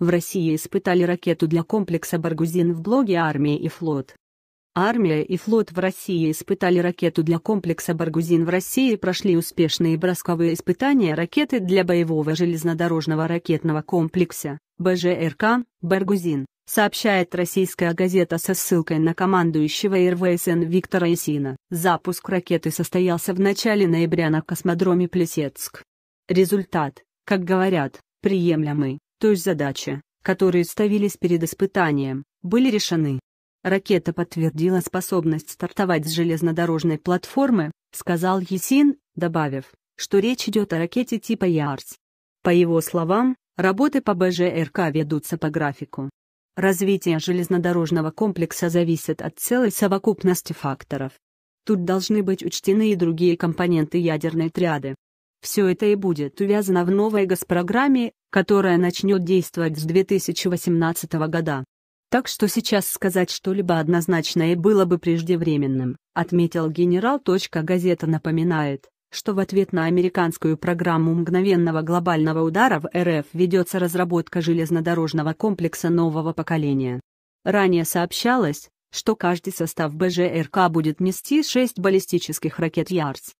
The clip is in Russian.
В России испытали ракету для комплекса «Баргузин» в блоге «Армия и флот». Армия и флот в России испытали ракету для комплекса «Баргузин» в России прошли успешные бросковые испытания ракеты для боевого железнодорожного ракетного комплекса БЖРК «Баргузин», сообщает российская газета со ссылкой на командующего РВСН Виктора Исина. Запуск ракеты состоялся в начале ноября на космодроме Плесецк. Результат, как говорят, приемлемый. То есть задачи, которые ставились перед испытанием, были решены. Ракета подтвердила способность стартовать с железнодорожной платформы, сказал Есин, добавив, что речь идет о ракете типа ЯРС. По его словам, работы по БЖРК ведутся по графику. Развитие железнодорожного комплекса зависит от целой совокупности факторов. Тут должны быть учтены и другие компоненты ядерной триады. Все это и будет увязано в новой госпрограмме, которая начнет действовать с 2018 года. Так что сейчас сказать что-либо однозначное было бы преждевременным, отметил генерал. Газета напоминает, что в ответ на американскую программу мгновенного глобального удара в РФ ведется разработка железнодорожного комплекса нового поколения. Ранее сообщалось, что каждый состав БЖРК будет нести 6 баллистических ракет «Ярс»,